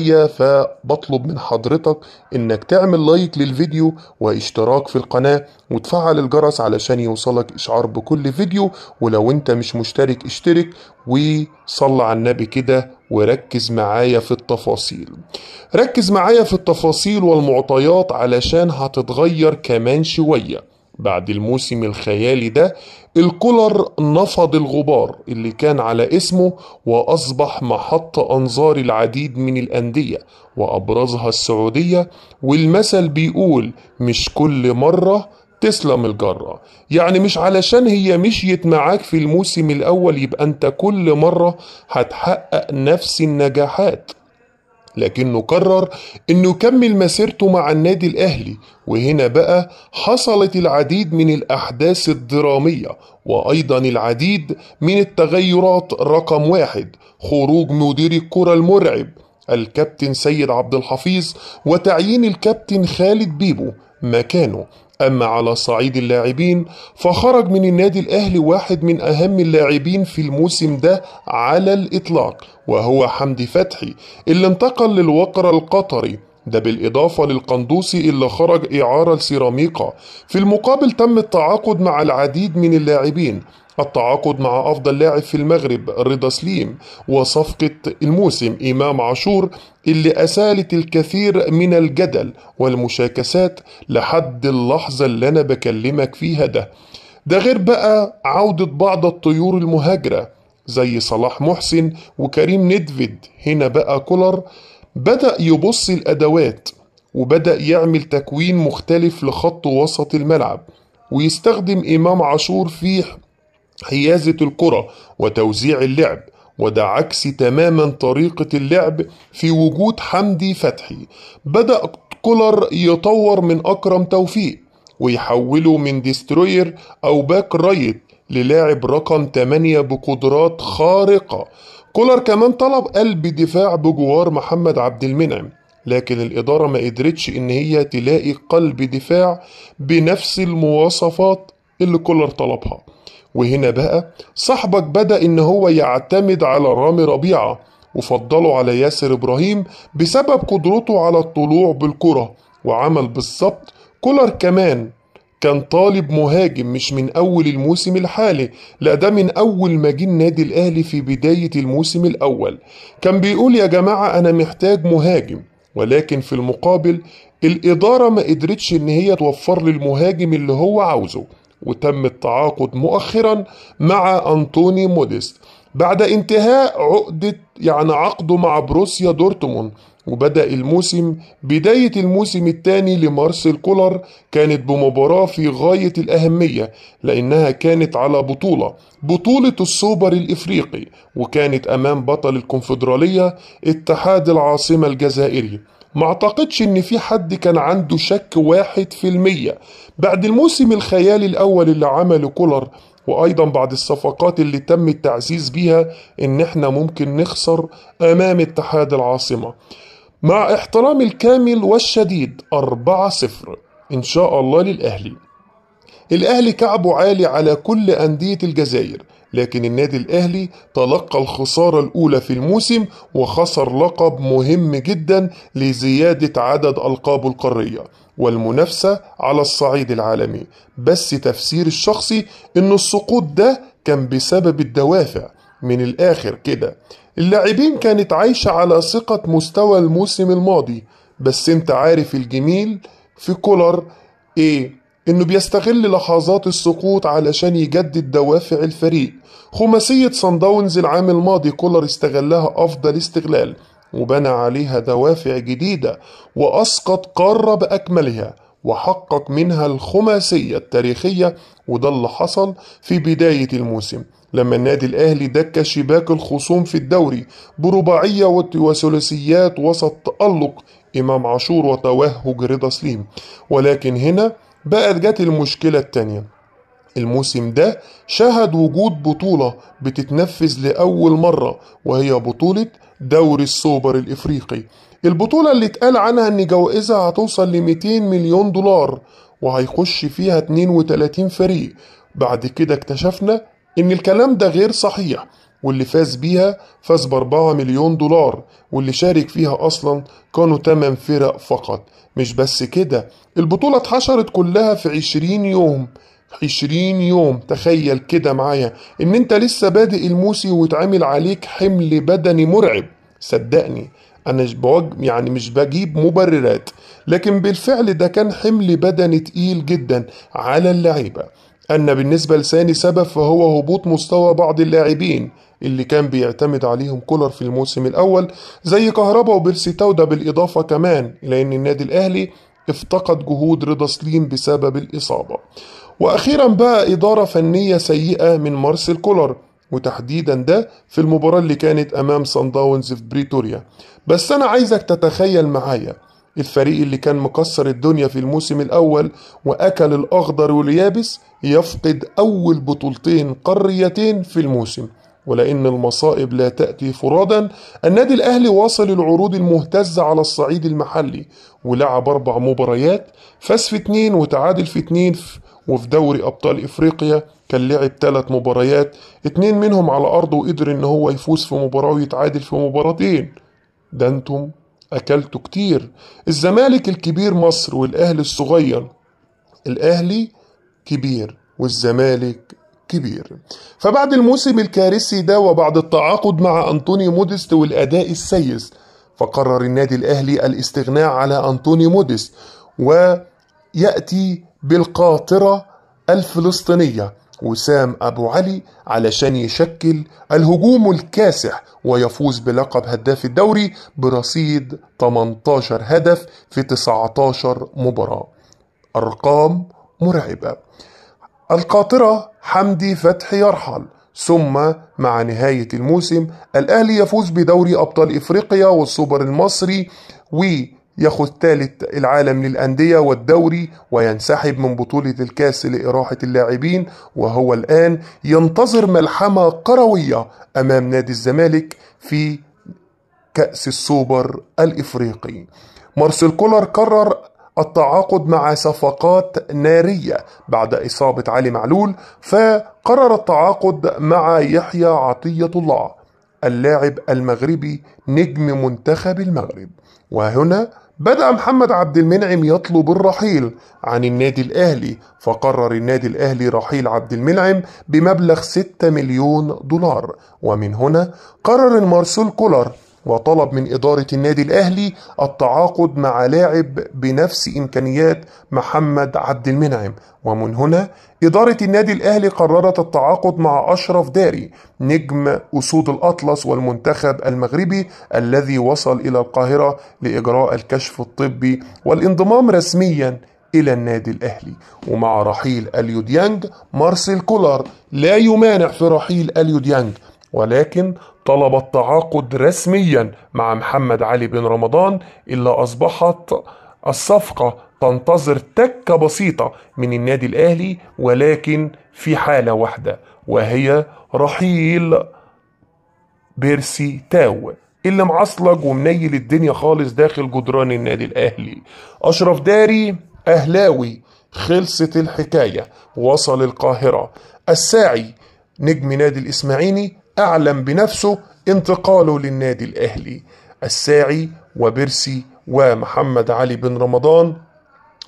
ليا فبطلب من حضرتك انك تعمل لايك للفيديو واشتراك في القناة وتفعل الجرس علشان يوصلك اشعار بكل فيديو ولو انت مش مشترك اشترك وصل على النبي كده وركز معايا في التفاصيل ركز معايا في التفاصيل والمعطيات علشان هتتغير كمان شوية بعد الموسم الخيالي ده الكولر نفض الغبار اللي كان على اسمه وأصبح محط أنظار العديد من الأندية وأبرزها السعودية والمثل بيقول مش كل مرة تسلم الجرة يعني مش علشان هي مشيت معاك في الموسم الأول يبقى أنت كل مرة هتحقق نفس النجاحات لكنه قرر انه يكمل مسيرته مع النادي الاهلي وهنا بقى حصلت العديد من الاحداث الدرامية وايضا العديد من التغيرات رقم واحد خروج مدير الكرة المرعب الكابتن سيد عبد الحفيظ وتعيين الكابتن خالد بيبو مكانه أما على صعيد اللاعبين فخرج من النادي الأهلي واحد من أهم اللاعبين في الموسم ده على الإطلاق وهو حمدي فتحي اللي انتقل للوقر القطري ده بالإضافة للقندوسي اللي خرج إعارة لسيراميكا في المقابل تم التعاقد مع العديد من اللاعبين التعاقد مع أفضل لاعب في المغرب رضا سليم وصفقة الموسم إمام عاشور اللي أسالت الكثير من الجدل والمشاكسات لحد اللحظة اللي أنا بكلمك فيها ده ده غير بقى عودة بعض الطيور المهاجرة زي صلاح محسن وكريم ندفيد هنا بقى كولر بدأ يبص الأدوات وبدأ يعمل تكوين مختلف لخط وسط الملعب ويستخدم إمام عاشور فيه حيازة الكرة وتوزيع اللعب وده عكس تماما طريقة اللعب في وجود حمدي فتحي بدأ كولر يطور من أكرم توفيق ويحوله من ديستروير أو باك رايت للاعب رقم 8 بقدرات خارقة كولر كمان طلب قلب دفاع بجوار محمد عبد المنعم لكن الإدارة ما قدرتش إن هي تلاقي قلب دفاع بنفس المواصفات اللي كولر طلبها وهنا بقى صاحبك بدأ إن هو يعتمد على رامي ربيعة وفضله على ياسر إبراهيم بسبب قدرته على الطلوع بالكرة وعمل بالظبط كولر كمان كان طالب مهاجم مش من أول الموسم الحالي لا ده من أول ما جه النادي الأهلي في بداية الموسم الأول كان بيقول يا جماعة أنا محتاج مهاجم ولكن في المقابل الإدارة ما قدرتش إن هي توفر للمهاجم اللي هو عاوزه وتم التعاقد مؤخرا مع أنطوني موديست بعد انتهاء عقدة يعني عقده مع بروسيا دورتموند وبدأ الموسم بداية الموسم الثاني لمارسيل كولر كانت بمباراة في غاية الأهمية لأنها كانت على بطولة بطولة السوبر الإفريقي وكانت أمام بطل الكونفدرالية اتحاد العاصمة الجزائري ما اعتقدش ان في حد كان عنده شك واحد في المية بعد الموسم الخيالي الاول اللي عمله كولر وايضا بعد الصفقات اللي تم التعزيز بيها ان احنا ممكن نخسر امام اتحاد العاصمه مع احترام الكامل والشديد أربعة صفر إن شاء الله للأهلي الأهلي كعبه عالي على كل أندية الجزائر لكن النادي الأهلي تلقى الخسارة الأولى في الموسم وخسر لقب مهم جدا لزيادة عدد ألقابه القارية والمنافسة على الصعيد العالمي بس تفسير الشخصي إن السقوط ده كان بسبب الدوافع من الآخر كده اللاعبين كانت عايشة على ثقة مستوى الموسم الماضي بس انت عارف الجميل في كولر ايه انه بيستغل لحظات السقوط علشان يجدد دوافع الفريق خماسية صنداونز العام الماضي كولر استغلها افضل استغلال وبنى عليها دوافع جديدة واسقط قارة باكملها وحقق منها الخماسية التاريخية وده اللي حصل في بداية الموسم لما النادي الأهلي دك شباك الخصوم في الدوري برباعية وثلاثيات وسط تألق إمام عاشور وتوهج رضا سليم ولكن هنا بقت جت المشكلة الثانيه الموسم ده شهد وجود بطولة بتتنفذ لأول مرة وهي بطولة دوري السوبر الإفريقي البطولة اللي اتقال عنها إن جوائزها هتوصل ل 200 مليون دولار وهيخش فيها 32 فريق بعد كده اكتشفنا إن الكلام ده غير صحيح واللي فاز بيها فاز بأربعة مليون دولار واللي شارك فيها أصلا كانوا تمن فرق فقط مش بس كده البطولة اتحشرت كلها في عشرين يوم عشرين يوم تخيل كده معايا ان انت لسه بادئ الموسم واتعمل عليك حمل بدني مرعب صدقني انا بوج... يعني مش بجيب مبررات لكن بالفعل ده كان حمل بدني تقيل جدا على اللعيبه أن بالنسبة لساني سبب فهو هبوط مستوى بعض اللاعبين اللي كان بيعتمد عليهم كولر في الموسم الأول زي كهربا وبيرسي تودا بالإضافة كمان إلى أن النادي الأهلي افتقد جهود رضا سليم بسبب الإصابة وأخيرا بقى إدارة فنية سيئة من مارسيل كولر وتحديدا ده في المباراة اللي كانت أمام سان داونز في بريتوريا بس أنا عايزك تتخيل معايا الفريق اللي كان مكسر الدنيا في الموسم الأول وأكل الأخضر واليابس يفقد أول بطولتين قاريتين في الموسم ولأن المصائب لا تأتي فرادا النادي الأهلي واصل العروض المهتزة على الصعيد المحلي ولعب أربع مباريات فاز في اتنين وتعادل في اتنين وفي دوري أبطال إفريقيا كان لعب ثلاث مباريات اتنين منهم على أرضه وقدر إن هو يفوز في مباراة ويتعادل في مباراتين ده انتم أكلته كتير الزمالك الكبير مصر والأهلي الصغير الأهلي كبير والزمالك كبير فبعد الموسم الكارثي ده وبعد التعاقد مع أنطوني موديست والأداء السيس فقرر النادي الأهلي الاستغناء على أنطوني موديست ويأتي بالقاطرة الفلسطينية وسام أبو علي علشان يشكل الهجوم الكاسح ويفوز بلقب هداف الدوري برصيد 18 هدف في 19 مباراة أرقام مرعبة القاطرة حمدي فتحي يرحل ثم مع نهاية الموسم الأهلي يفوز بدوري أبطال إفريقيا والسوبر المصري و ياخذ ثالث العالم للأندية والدوري وينسحب من بطولة الكاس لإراحة اللاعبين وهو الآن ينتظر ملحمة قروية أمام نادي الزمالك في كأس السوبر الإفريقي مارسيل كولر قرر التعاقد مع صفقات نارية بعد إصابة علي معلول فقرر التعاقد مع يحيى عطية الله اللاعب المغربي نجم منتخب المغرب وهنا بدأ محمد عبد المنعم يطلب الرحيل عن النادي الأهلي فقرر النادي الأهلي رحيل عبد المنعم بمبلغ 6 مليون دولار ومن هنا قرر المارسول كولر وطلب من إدارة النادي الأهلي التعاقد مع لاعب بنفس إمكانيات محمد عبد المنعم ومن هنا إدارة النادي الأهلي قررت التعاقد مع أشرف داري نجم أسود الأطلس والمنتخب المغربي الذي وصل إلى القاهرة لإجراء الكشف الطبي والانضمام رسميا إلى النادي الأهلي ومع رحيل أليو ديانج مارسيل كولر لا يمانع في رحيل أليو ديانج ولكن طلب التعاقد رسميا مع محمد علي بن رمضان إلا أصبحت الصفقة تنتظر تكة بسيطة من النادي الأهلي ولكن في حالة واحدة وهي رحيل بيرسي تاو اللي معصلج ومنيل الدنيا خالص داخل جدران النادي الأهلي أشرف داري أهلاوي خلصت الحكاية وصل القاهرة الساعي نجم نادي الإسماعيلي أعلم بنفسه انتقاله للنادي الأهلي الساعي وبرسي ومحمد علي بن رمضان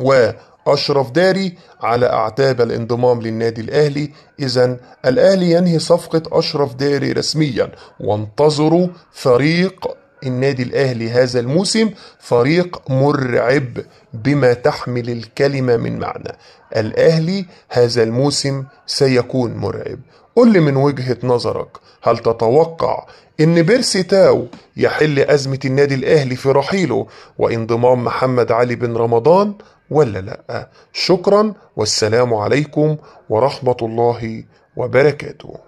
وأشرف داري على أعتاب الانضمام للنادي الأهلي إذا الأهلي ينهي صفقة أشرف داري رسميا وانتظروا فريق النادي الاهلي هذا الموسم فريق مرعب بما تحمل الكلمه من معنى الاهلي هذا الموسم سيكون مرعب قل لي من وجهه نظرك هل تتوقع ان بيرسي تاو يحل ازمه النادي الاهلي في رحيله وانضمام محمد علي بن رمضان ولا لا شكرا والسلام عليكم ورحمه الله وبركاته